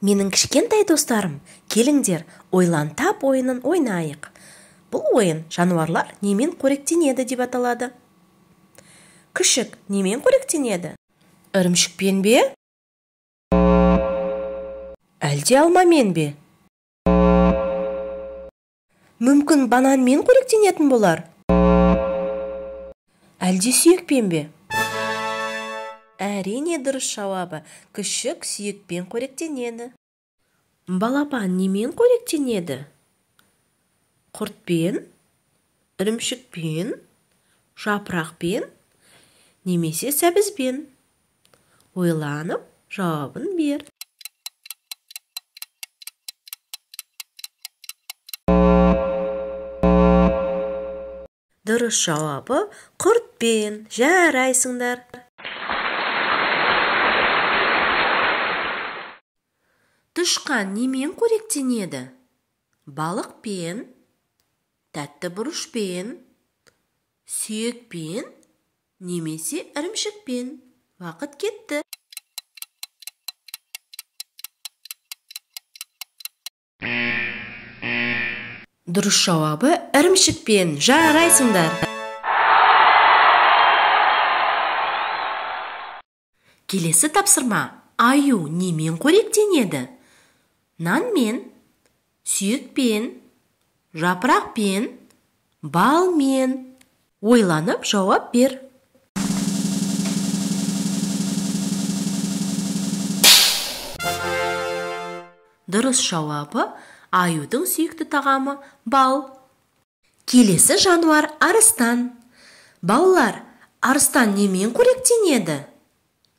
менің кішкентай достарым келіңдер ойлан тап ойынын ойнайық бұл ойын жануарлар немен қоректенеді деп аталады күшік немен қоректенеді ірімшікпен бе әлде алмамен бе мүмкін бананмен қоректенетін болар әлде сүйекпен бе әрине дұрыс жауабы күшік сүйекпен қоректенеді балапан немен қоректенеді құртпен ірімшікпен жапырақпен немесе сәбізбен ойланып жауабын бер дұрыс жауабы құртпен жарайсыңдар тышқан немен қоректенеді балықпен тәтті бұрышпен сүйекпен немесе ірімшікпен уақыт кетті дұрыс жауабы ірімшікпен жарайсыңдар келесі тапсырма аю немен қоректенеді нанмен сүйекпен жапырақпен балмен ойланып жауап бер дұрыс жауабы аюдың сүйікті тағамы бал келесі жануар арыстан балалар арыстан немен қоректенеді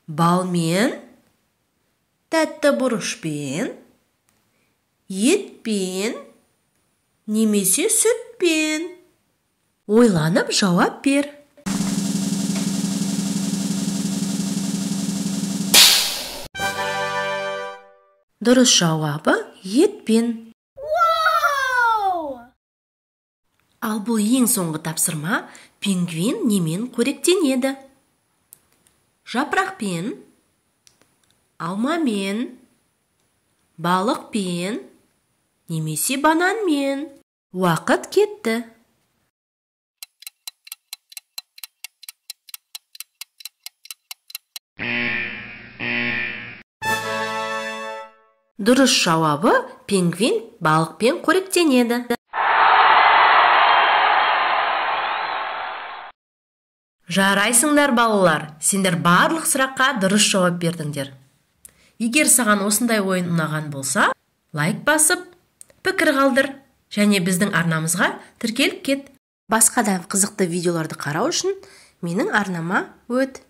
балмен тәтті бұрышпен етпен немесе сүтпен ойланып жауап бер дұрыс жауабы етпен ал бұл ең соңғы тапсырма пингвин немен қоректенеді жапырақпен алмамен балықпен немесе бананмен уақыт кетті дұрыс жауабы пингвин балықпен қоректенеді жарайсыңдар балалар сендер барлық сұраққа дұрыс жауап бердіңдер егер саған осындай ойын ұнаған болса лайк басып пікір қалдыр және біздің арнамызға тіркеліп кет басқа да қызықты видеоларды қарау үшін менің арнама өт